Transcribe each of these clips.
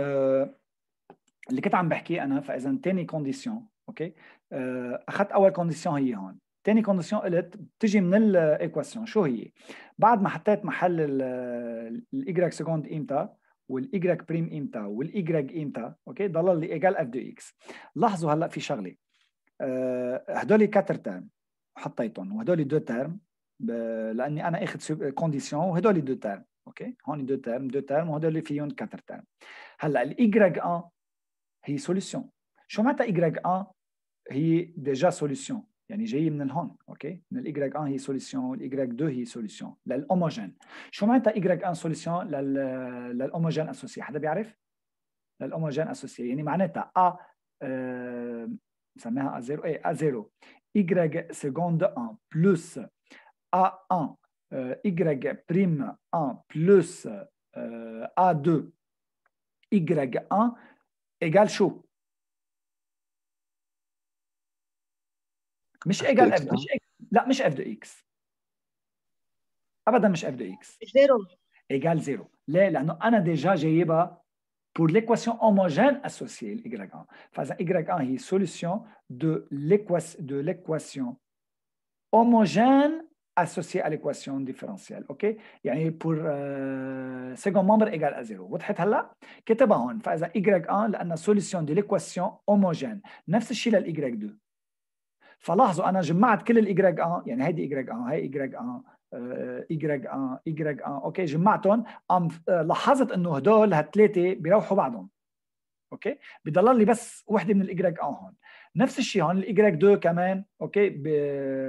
آه، اللي كنت عم بحكيه انا فاذا ثاني كونديسيون اوكي آه، اخذت اول كونديسيون هي هون ثاني كونديسيون قلت بتجي من الايكواسيون شو هي بعد ما حطيت محل الايجريك سكوند امتى والايجريك بريم امتى والايجريك امتى اوكي ضل لي ايجال اف دو اكس لاحظوا هلا في شغله آه، هدول كاتر تيرم حطيتهم وهدول دو تيرم لاني انا اخذ كونديسيون وهدول دو تيرم اوكي هون دو تيرم دو تيرم وهدول فيهم 4 تيرم هلا الايغريك ان هي سوليسيون شو معناتها ايغريك ان هي ديجا سوليسيون يعني جاي من هون اوكي من الايغريك 1 هي سوليسيون والايغريك 2 هي سوليسيون للهوموجين شو معناتها ايغريك 1 سوليسيون لل للهوموجين اسوسي حدا بيعرف للهوموجين اسوسي يعني معناتها ا آه، نسميها ا0 اي ا0 y سكوند 1 بلس ا 1 y'1 plus euh, A2 y1 égale chaud. مش f2 F de X. اف دو اكس ابدا مش اف Égale à زيرو Là, Là, ليه؟ déjà, j'ai eu bah, pour l'équation homogène associée y1 y1 la solution de l'équation homogène associé à l'équation différentielle اوكي يعني بور سيكون ممبر ايجال ا زيرو وضحت هلا كتبها هون فاذا y 1 لان سوليسيون دي ليكواسيون هوموجين نفس الشيء لل 2 فلاحظوا انا جمعت كل ال 1 يعني هيدي y 1 هي y 1 Y1 Y1 اوكي جمعتهم عم آه، لاحظت انه هدول هالثلاثه بيروحوا بعضهم اوكي بضل لي بس وحده من الاجريك 1 هون نفس الشيء هون الايجريك 2 كمان اوكي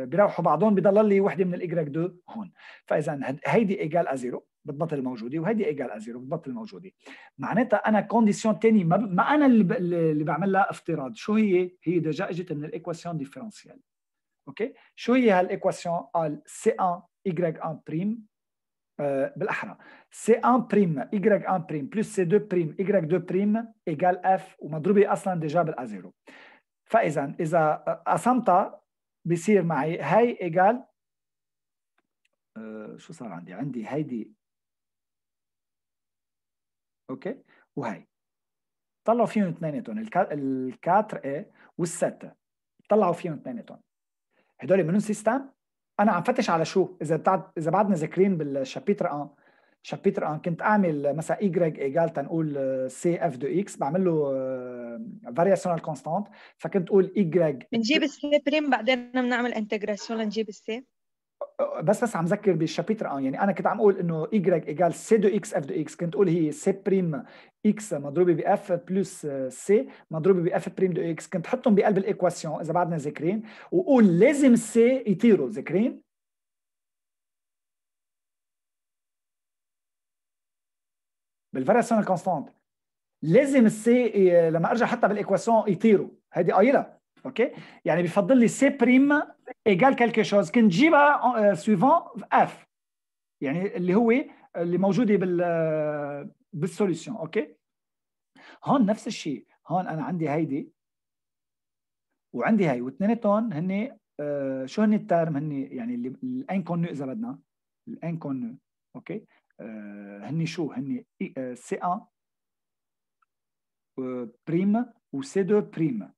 بيروحوا بعضهم بضل لي وحده من الايجريك 2 هون فاذا هيدي ايجال ازيرو بتبطل موجوده وهيدي ايجال ازيرو بتبطل موجوده معناتها انا كونديسيون ثاني ما, ما انا اللي, اللي بعمل لها افتراض شو هي هي ديجا اجت من الايكواسيون ديفرنسيال اوكي شو هي هالايكواسيون قال سي 1 ايجريك 1 بريم بالاحرى سي 1 بريم ايجريك 1 بريم بلس سي 2 بريم ايجريك 2 بريم ايجال اف ومضروبه اصلا ديجا بالازيرو فاذا اذا قسمتها بصير معي هي ايجال آه، شو صار عندي عندي هيدي اوكي وهي طلعوا فيهم اثنيناتهم الكاتر اي والستة طلعوا فيهم اثنيناتهم هدول منهم سيستم انا عم فتش على شو اذا بتاعت اذا بعدنا ذاكرين بالشابيتر 1 شابيتر 1 كنت اعمل مثلا y ايجال تنقول سي آه، اف دو اكس بعمل له آه، فارياسيونال كونستانت فكنت اقول ايجريج نجيب السي بريم بعدين بنعمل انتجراسيون لنجيب السي بس بس عم ذكر بالشابيتر اه يعني انا كنت عم اقول انه y ايجال سي دو اكس اف دو اكس كنت اقول هي سي بريم اكس مضروبه باف بلس سي مضروبه باف بريم دو اكس كنت حطهم بقلب الايكواسيون اذا بعدنا ذاكرين وقول لازم سي يطيروا ذاكرين بالفاريسيون الكونستانت لازم السي إيه، لما ارجع حتى بالايكواسيون يطيروا هذه آه، قايله اوكي يعني بفضل لي سي بريم ايجال كالكي شوز كنت جيبها آه، آه، سويفون اف يعني اللي هو اللي موجوده بال بالسوليسيون اوكي هون نفس الشيء هون انا عندي هيدي وعندي هاي واثنيناتهم هن شو هن التيرم هن يعني اللي الانكونو اذا بدنا الانكونو اوكي هن شو هن سي 1 آه، آه بريم و دو بريم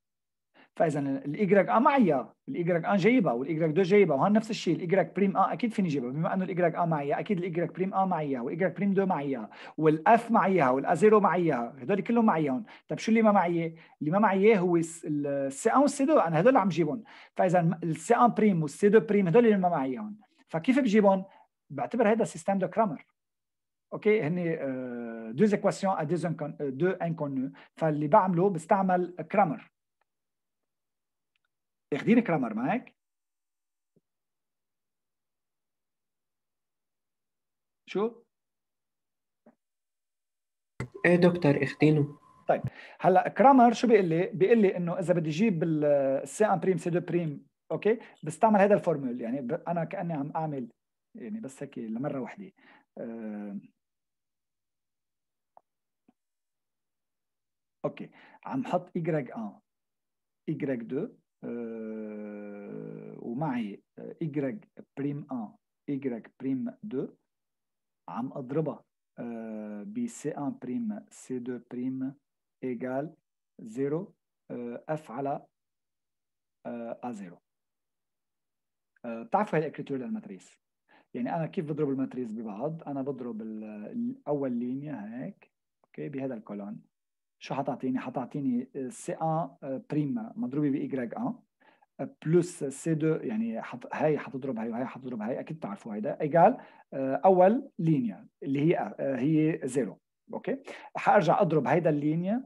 فاذا الايجريك ا معيا الايجريك ان جايبها والايجريك دو جايبها وهون نفس الشيء الايجريك بريم ا اكيد فيني جايبها بما انه الايجريك ا آه معيا اكيد الايجريك بريم ا معيا والايجريك بريم دو معيا والاف معيا والازيرو معيا هدول كلهم معيا طيب شو اللي ما معي اللي ما معي هو السي ان والسي دو انا هدول عم جيبهم فاذا السي ان بريم والسي دو بريم هدول اللي ما معي فكيف بجيبهم بعتبر هذا سيستم دو كرامر اوكي هني دوز ايكواسيون ا دو انكونو فاللي بعمله بستعمل كرامر اخدين كرامر معك شو؟ ايه دكتور اخدينه طيب هلا كرامر شو بيقول لي؟ بيقول لي انه اذا بدي اجيب السي ان بريم سي دو بريم اوكي بستعمل هذا الفورمول يعني انا كاني عم اعمل يعني بس هيك لمره واحده أه اوكي عم حط y 1 y 2 euh, ومعي آه، y بريم 1 y بريم 2 عم اضربها آه، ب c 1 بريم c 2 بريم ايجال 0 f على آه، a 0 بتعرفوا هي الاكريتور للماتريس يعني انا كيف بضرب الماتريس ببعض انا بضرب الاول لينيا هيك اوكي بهذا الكولون شو حتعطيني؟ حتعطيني سي 1 بريم مضروبه ب Y 1 بلس سي 2 يعني حط هي حتضرب هي وهي حتضرب هي اكيد بتعرفوا هيدا ايجال آه، اول لينيا اللي هي آه، هي زيرو اوكي حارجع اضرب هيدا اللينيا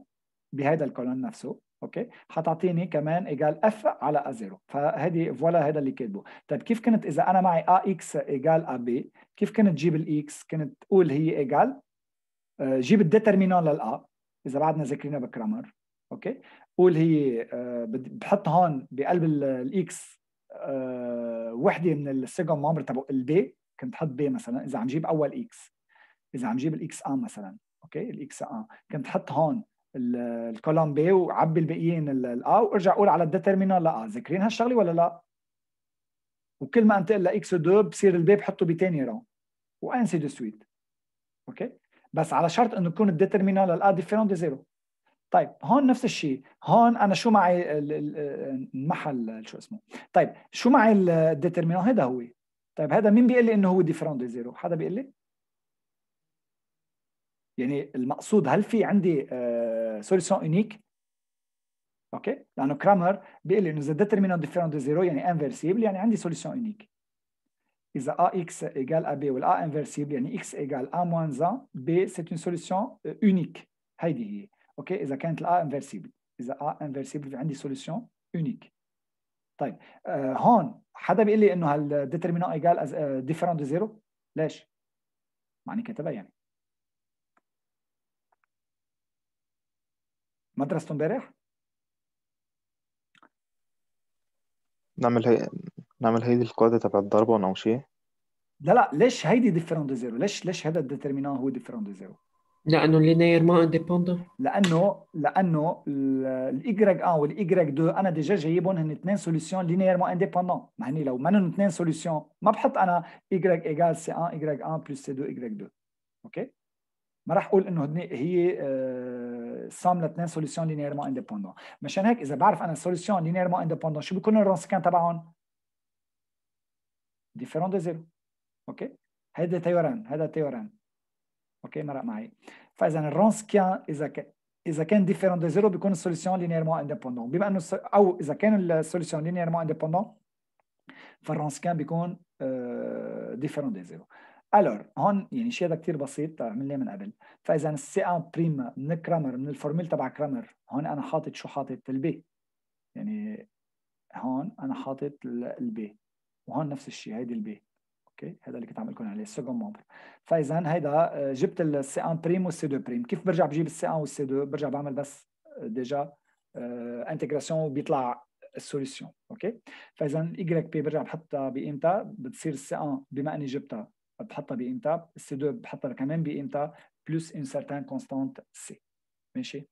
بهيدا الكولون نفسه اوكي حتعطيني كمان ايجال اف على ا زيرو فهيدي فوالا هيدا اللي كاتبه طيب كيف كنت اذا انا معي ا اكس ايجال ا بي كيف كنت جيب الاكس كنت قول هي ايجال آه، جيب الديترمينون للأ اذا بعدنا ذاكرينها بكرامر اوكي قول هي آه، بحط هون بقلب الاكس آه، وحده من السيجون ممبر تبع البي كنت حط بي مثلا اذا عم جيب اول اكس اذا عم جيب الاكس ا مثلا اوكي الاكس ا كنت حط هون الكولوم بي وعبي الباقيين الا وارجع اقول على الديترمينال لا ذاكرين هالشغله ولا لا؟ وكل ما انتقل لاكس 2 بصير البي بحطه بثاني رون وانسي دو سويت اوكي بس على شرط انه يكون الديترمينال للأ ديفيرون دي زيرو طيب هون نفس الشيء هون انا شو معي المحل شو اسمه طيب شو معي الديترمينال هذا هو طيب هذا مين بيقول لي انه هو ديفيرون دي زيرو حدا بيقول لي يعني المقصود هل في عندي سوليسيون آه، اونيك اوكي لانه كرامر بيقول لي انه ذا ديترمينال ديفيرون دي زيرو يعني انفيرسيبل يعني عندي سوليسيون اونيك إذا AX égale à B ou A إنفرسيبل يعني X إيجال A moins A B c'est أون سوليسيون أونيك هيدي هي أوكي إذا كانت A إنفرسيبل إذا A إنفرسيبل عندي سوليسيون أونيك طيب آه هون حدا بيقول لي إنه هالديترمينان إيجال ديفيرون دو زيرو ليش؟ معني كتبها يعني ما درستوا امبارح؟ نعمل هي نعمل هيدي القاعدة تبع الضربة شيء لا لا ليش هيدي ديفيرون دو زيرو ليش ليش هذا الديترمينان هو ديفيرون دو زيرو لانه لينير ما انديبوندون لانه لانه الايجريك 1 والايجريك 2 انا ديجا جايبهم هن اثنين سوليسيون لينير ما انديبوندون ما هن لو هن اثنين سوليسيون ما بحط انا ايجريك ايجال سي 1 ايجريك 1 بلس سي 2 ايجريك 2 اوكي ما راح اقول انه هن هي سام آه، لاثنين سوليسيون لينيرمون انديبوندون مشان هيك اذا بعرف انا سوليسيون لينيرمون انديبوندون شو بيكون الرونسكان تبعهم ديفيرون دي زيرو اوكي هذا تيوران هذا تيوران اوكي مرق معي فاذا الرونس اذا كان اذا كان ديفيرون دي زيرو بيكون السوليسيون لينيرمون اندبوندون بما انه او اذا كان السوليسيون لينيرمون اندبوندون فالرونس بيكون ديفيرون دي زيرو الور هون يعني شيء هذا كثير بسيط عملناه من قبل فاذا السي ان بريم من كرامر من الفورميل تبع كرامر هون انا حاطط شو حاطط البي يعني هون انا حاطط البي وهون نفس الشيء هيدي البي اوكي هذا اللي كنت عم لكم عليه السكند مومبر فاذا هيدا آه، جبت السي ان بريم والسي دو بريم كيف برجع بجيب السي ان والسي دو برجع بعمل بس ديجا انتجراسيون وبيطلع السوليسيون اوكي فاذا الاي بي برجع بحطها بامتى بتصير السي ان بما اني جبتها بحطها بامتى السي دو بحطها كمان بامتى بلس ان سيرتان كونستانت سي ماشي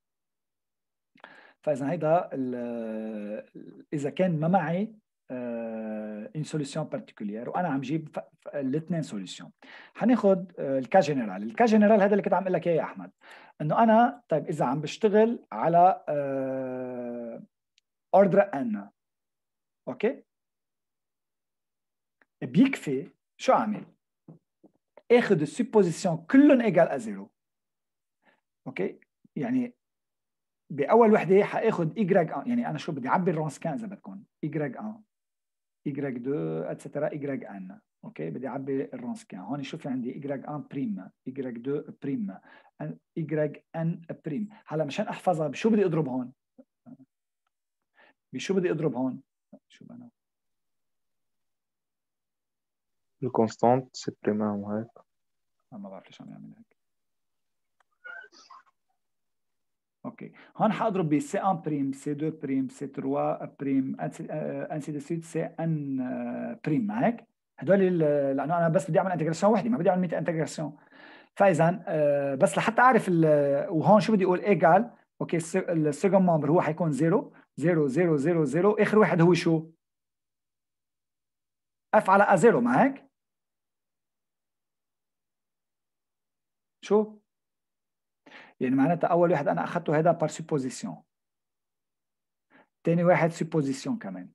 فاذا هيدا آه، اذا كان ما معي اون سوليسيون بارتيكولير وانا عم جيب الاثنين سوليسيون حناخذ آه، الكا جنرال الكا جنرال هذا اللي كنت عم اقول لك اياه يا احمد انه انا طيب اذا عم بشتغل على اوردر آه، ان اوكي بيكفي شو اعمل اخذ السوبوزيسيون كلهم ايجال زيرو اوكي يعني باول وحده حاخذ y يعني انا شو بدي اعبي الرونسكان اذا بدكم y 1 y2 etc yn اوكي بدي اعبي الرونسكان هون شوفي عندي y 1 بريم y 2 بريم yn بريم هلا مشان احفظها بشو بدي اضرب هون بشو بدي اضرب هون شو انا الكونستانت سي بريم هيك ما بعرف ليش عم يعمل هيك اوكي هون حاضرب ب سي ان بريم سي دو بريم سي 3 بريم انسي آه، آه، دو سويت سي ان آه، بريم هيك هدول لانه انا بس بدي اعمل انتجراسيون وحده ما بدي اعمل 100 انتجراسيون فاذا بس لحتى اعرف وهون شو بدي اقول ايجال اوكي السكند ممبر هو حيكون 0 0 0 0 0 اخر واحد هو شو؟ اف على ا 0 هيك؟ شو؟ يعني معناتها اول واحد انا اخذته هذا بار سوبوزيسيون ثاني واحد سوبوزيسيون كمان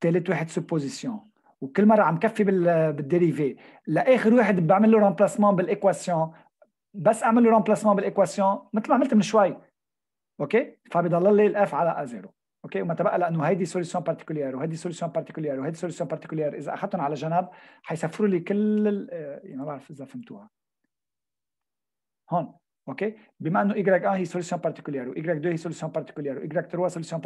ثالث واحد سوبوزيسيون وكل مره عم كفي بالديريفي لاخر واحد بعمل له رامبلاسمون بالايكواسيون بس اعمل له رامبلاسمون بالايكواسيون مثل ما عملت من شوي اوكي فبضل لي الاف على زيرو اوكي وما تبقى لانه هيدي سوليسيون بارتيكولير وهيدي سوليسيون بارتيكولير وهيدي سوليسيون بارتيكولير اذا اخذتهم على جنب حيسفروا لي كل آه، يعني ما بعرف اذا فهمتوها هون اوكي بما انه y 1 هي سوليوشن بارتيكولير و y 2 هي سوليوشن بارتيكولير و y 3 سوليوشن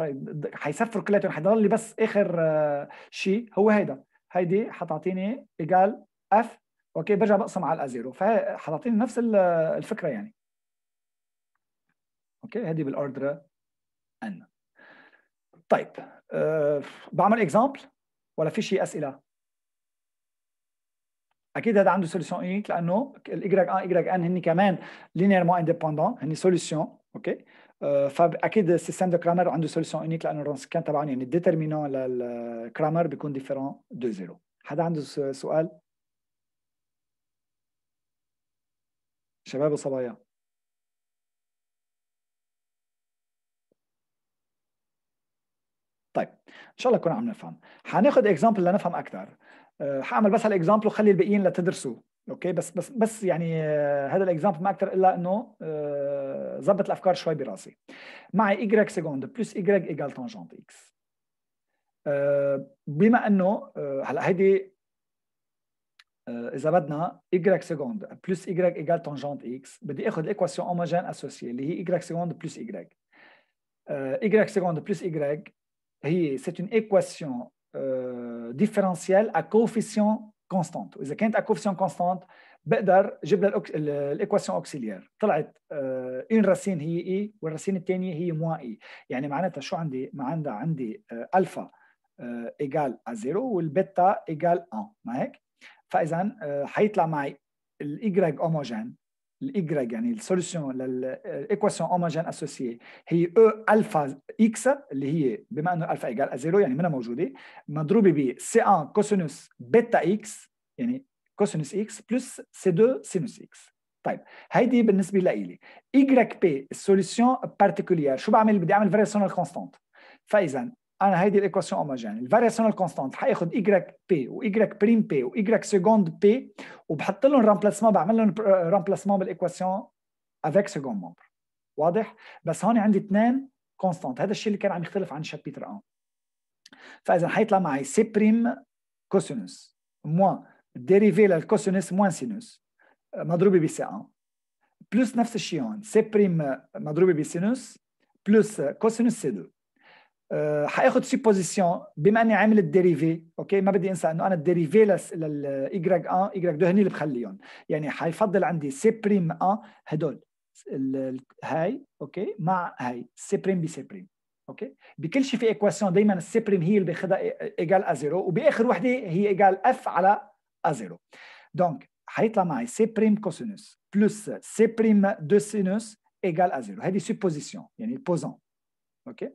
حيصفروا كلياتهم حيضل لي بس اخر آه، شيء هو هيدا هيدي حتعطيني ايجال اف اوكي برجع بقسم على الازيرو فحتعطيني نفس الفكره يعني اوكي هذه بالاوردر ان طيب أه بعمل اكزامبل ولا في شيء اسئله اكيد هذا عنده سوليسيون إيه؟ يونيك لانه الايجريك ان ايجريك ان هن كمان لينيرمو اندبندون هن سوليسيون اوكي آه، فاكيد السيستم دو كرامر عنده سوليسيون إيه؟ يونيك لانه الرونسكان تبعهم يعني الديترمينون للكرامر بيكون ديفيرون دو زيرو حدا عنده سؤال؟ شباب وصبايا طيب ان شاء الله كنا عم نفهم حناخذ اكزامبل لنفهم اكثر حاعمل آه، بس هالاكزامبل وخلي الباقيين لتدرسوا اوكي بس بس بس يعني آه، هذا الاكزامبل ما اكثر الا انه آه، ظبط الافكار شوي براسي معي y سكوند بلس y ايجال تانجنت اكس بما انه هلا هيدي اذا بدنا y سكوند بلس y ايجال تانجنت اكس بدي اخذ الايكواسيون هوموجين اسوسيي اللي هي y سكوند بلس y y سكوند بلس y هي سيت اون ايكواسيون ديفرنسيال ا كوفيسيون كونستانت واذا كانت ا كوفيسيون كونستانت بقدر جيب لها الايكواسيون اوكسيليير طلعت آه، ان راسين هي اي والراسين الثانيه هي موا اي يعني معناتها شو عندي ما عندها عندي آه، الفا آه، ايجال ا زيرو والبيتا ايجال 1 ما هيك فاذا حيطلع معي الاي هوموجين الاي يعني السوليسيون للايكواسيون أوموجين اسوسيي هي او الفا اكس اللي هي بما انه الفا ايجال زيرو يعني منها موجوده مضروبه ب سي 1 كوسينوس بيتا اكس يعني كوسينوس اكس بلس سي 2 سينوس اكس طيب هيدي بالنسبه لإلي y بي السوليسيون بارتيكوليير شو بعمل بدي اعمل فاريسيون كونستانت فاذا انا هيدي الايكواسيون اوموجين الفاريسيون الكونستانت حاخذ ايغريك بي وايغريك بريم بي وايغريك سكوند بي وبحط لهم رامبلاسمون بعمل لهم رامبلاسمون بالايكواسيون افيك سكوند مومبر واضح بس هون عندي اثنين كونستانت هذا الشيء اللي كان عم يختلف عن شابيتر 1 فاذا حيطلع معي سي بريم كوسينوس موان ديريفي للكوسينوس موان سينوس مضروبه بسي 1 بلس نفس الشيء هون سي بريم مضروبه بسينوس بلس كوسينوس سي 2 آه، حاخذ بوزيسيون بما اني عامل الديريفي اوكي ما بدي انسى انه انا الديريفي للايغريك 1 ايغريك 2 هني اللي بخليهم يعني حيفضل عندي سي بريم 1 آه، هدول هاي اوكي مع هاي سي بريم بسي بريم اوكي بكل شيء في ايكواسيون دائما السي بريم هي اللي باخذها ايجال ا زيرو وباخر وحده هي ايجال اف على ا زيرو دونك حيطلع معي سي بريم كوسينوس بلس سي بريم دو سينوس ايجال ا زيرو هذه سوبوزيسيون يعني البوزون اوكي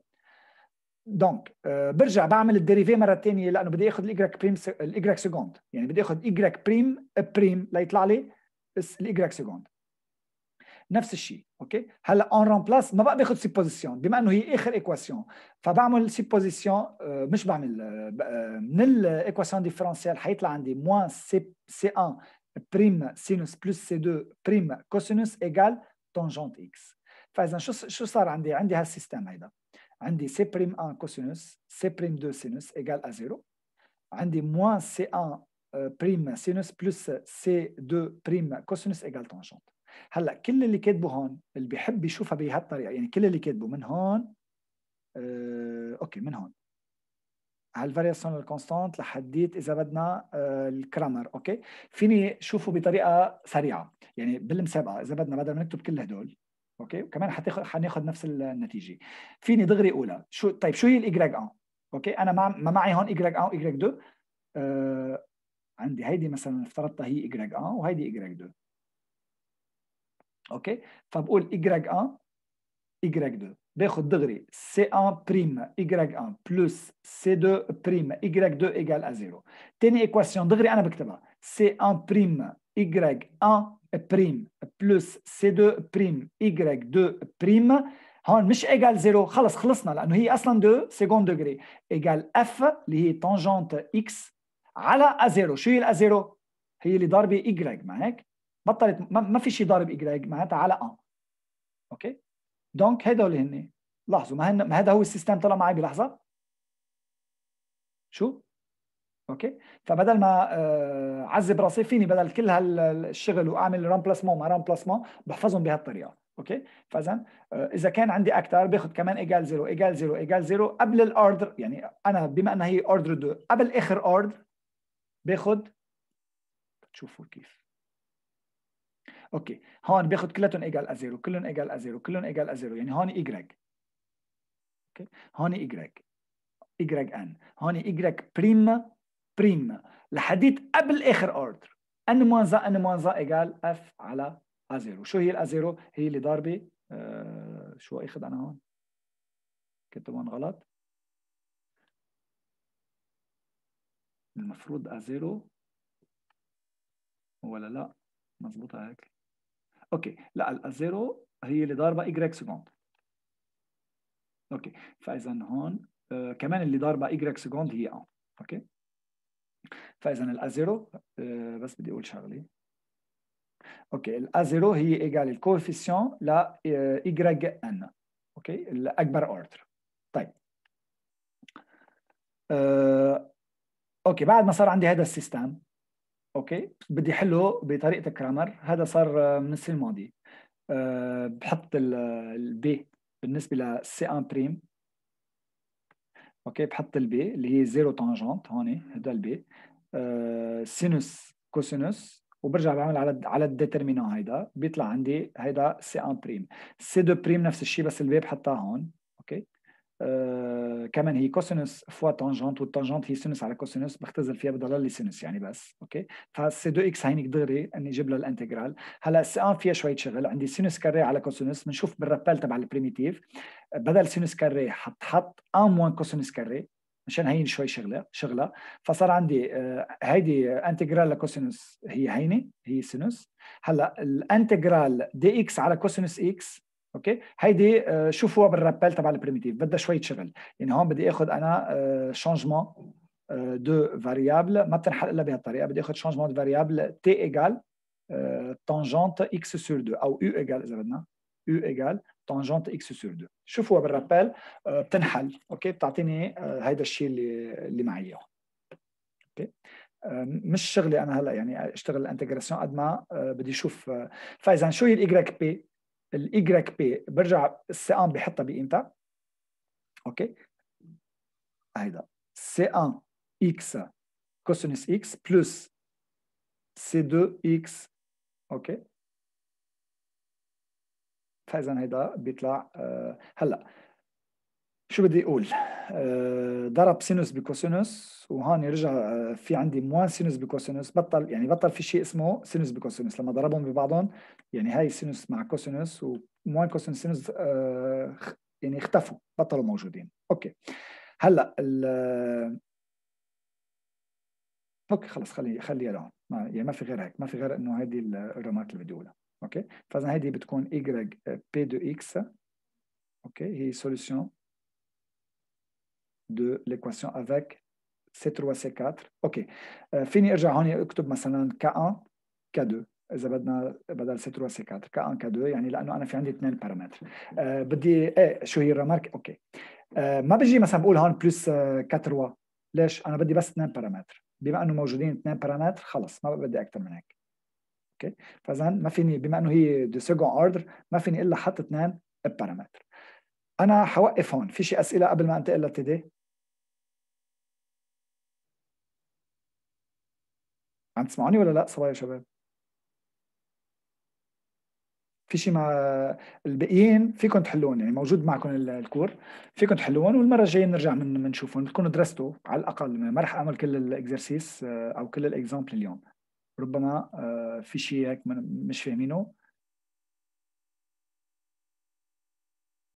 دونك آه برجع بعمل الديريفي مره ثانيه لانه بدي اخذ الايجريك بريم الايجريك سكوند يعني بدي اخذ ايجريك بريم بريم ليطلع لي الايجريك سكوند نفس الشيء اوكي هلا اون رومبلاس ما بقى باخذ سيبوزيسيون بما انه هي اخر ايكواسيون فبعمل سيبوزيسيون آه، مش بعمل آه، آه، من الايكواسيون ديفرنسيال حيطلع عندي موان سي سي 1 بريم سينوس بلس سي 2 بريم كوسينوس ايجال تونجونت اكس فاذا شو شو صار عندي عندي هالسيستم هيدا عندي سي بريم 1 كوسينوس سي بريم 2 سينوس ايجال ا زيرو عندي موان سي 1 بريم سينوس بلس سي 2 بريم كوسينوس ايجال تانجنت هلا كل اللي كاتبه هون اللي بيحب يشوفها بهالطريقه يعني كل اللي كاتبه من هون آه اوكي من هون هالفارياسيون الكونستانت لحديت اذا بدنا آه الكرامر اوكي فيني شوفه بطريقه سريعه يعني بالمسابقه اذا بدنا بدل ما نكتب كل هدول اوكي وكمان حتاخد حناخد نفس النتيجه فيني دغري اولى شو طيب شو هي الايجريك 1 اوكي انا ما ما معي هون ايجريك 1 ايجريك 2 آه عندي هيدي مثلا افترضتها هي ايجريك 1 وهيدي ايجريك 2 اوكي فبقول ايجريك 1 ايجريك 2 باخذ دغري سي 1 بريم ايجريك 1 بلس سي 2 بريم ايجريك 2 ايجال 0 ثاني ايكواسيون دغري انا بكتبها سي 1 بريم Y1 بريم بلس C2 بريم Y2 بريم هون مش ايجال زيرو خلص خلصنا لانه هي اصلا دو سكوند دوغري ايجال اف اللي هي تانجنت اكس على 0 شو هي 0 هي اللي ضاربه y ما هيك؟ بطلت ما في شيء ضارب y معناتها على 1 اوكي؟ دونك هدول هن لاحظوا ما, هن... ما هذا هو السيستم طلع معي بلحظه شو؟ اوكي فبدل ما آه، اعذب راسي فيني بدل كل هالشغل واعمل مو ما مو بحفظهم بهالطريقه اوكي فاذا آه، اذا كان عندي اكثر باخذ كمان ايجال زيرو ايجال زيرو ايجال زيرو قبل الاوردر يعني انا بما انها هي اوردر قبل اخر اوردر باخذ تشوفوا كيف اوكي هون باخذ كلتهم ايجال ازيرو كلهم ايجال ازيرو كلهم ايجال ازيرو يعني هون ايجريك اوكي هون ايجريك ايجريك ان هون ايجريك بريم بريم لحديت قبل اخر اوردر ان موان زا ان موان زا ايجال اف على ازيرو شو هي الازيرو هي اللي ضاربه آه شو اخذ انا هون كنت هون غلط المفروض ازيرو ولا لا مضبوطه هيك اوكي لا الازيرو هي اللي ضاربه y سكوند اوكي فاذا هون آه كمان اللي ضاربه y سكوند هي اون اوكي فاذا الازيرو آه، بس بدي اقول شغله اوكي الازيرو هي ايجال الكوفيسيون ل ايجريج آه، ان اوكي الاكبر اوردر طيب آه، اوكي بعد ما صار عندي هذا السيستم اوكي بدي حله بطريقه كرامر هذا صار من السنه الماضيه بحط البي بالنسبه للسي ان بريم اوكي بحط البي اللي هي زيرو تانجنت هون هذا البي آه سينوس كوسينوس وبرجع بعمل على على الديترمينان هيدا بيطلع عندي هيدا سي ان بريم سي دو بريم نفس الشيء بس البي بحطها هون آه، كمان هي كوسينوس فوا تانجنت والتانجنت هي سينوس على كوسينوس بختزل فيها بضل لي سينوس يعني بس اوكي فالسي دو اكس هينك دغري اني جيب له الانتجرال هلا سي ان فيها شويه شغل عندي سينوس كاري على كوسينوس بنشوف بالرابال تبع البريميتيف بدل سينوس كاري حط حط ان موان كوسينوس كاري مشان هين شوي شغله شغله فصار عندي آه، هيدي انتجرال لكوسينوس هي هينه هي سينوس هلا الانتجرال دي اكس على كوسينوس اكس اوكي هيدي آه، شوفوها بالرابيل تبع البريميتيف بدها شويه شغل يعني هون بدي اخذ انا شانجمون دو فاريابل ما بتنحل الا بهالطريقه بدي اخذ شانجمون دو فاريابل تي ايجال تانجنت اكس سور 2 او يو ايجال اذا بدنا يو ايجال تانجنت اكس سور 2 شوفوها بالرابيل آه، بتنحل اوكي بتعطيني آه، هيدا الشيء اللي اللي معي اياه اوكي مش شغلي انا هلا يعني اشتغل الانتجراسيون قد ما بدي اشوف فاذا شو هي الايجريك بي الايغريك بي برجع السي أن بحطها بإمتى؟ أوكي؟ هيدا سي أن إكس كوسينس إكس بلس سي دو إكس أوكي؟ فإذا هيدا بيطلع آه، هلا شو بدي اقول آه، ضرب سينوس بكوسينوس وهون رجع آه، في عندي موان سينوس بكوسينوس بطل يعني بطل في شيء اسمه سينوس بكوسينوس لما ضربهم ببعضهم يعني هاي سينوس مع كوسينوس وموان كوسينوس سينوس آه، يعني اختفوا بطلوا موجودين اوكي هلا ال اوكي خلص خلي خليها لهون ما يعني ما في غير هيك ما في غير انه هذه الرمات اللي بدي اقولها اوكي فاذا هذه بتكون y بي دو اكس اوكي هي سوليوشن de l'équation avec C3 C4 اوكي فيني ارجع هون اكتب مثلا K1 K2 اذا بدنا بدل C3 C4 K1 K2 يعني لانه انا في عندي اثنين بارامتر أه بدي ايه شو هي الرمارك اوكي أه ما بيجي مثلا بقول هون بلس K3 ليش انا بدي بس اثنين بارامتر بما انه موجودين اثنين بارامتر خلص ما بدي اكثر من هيك اوكي فاذا ما فيني بما انه هي دو سيكون اوردر ما فيني الا حط اثنين بارامتر انا حوقف هون في شي اسئله قبل ما انتقل للتي دي عم تسمعوني ولا لا صبايا شباب في شيء مع الباقيين فيكم تحلون يعني موجود معكم الكور فيكم تحلون والمره الجايه بنرجع من بنشوفهم بتكونوا درستوا على الاقل يعني ما راح اعمل كل الاكزرسيس آه، او كل الاكزامبل اليوم ربما آه، في شيء هيك مش فاهمينه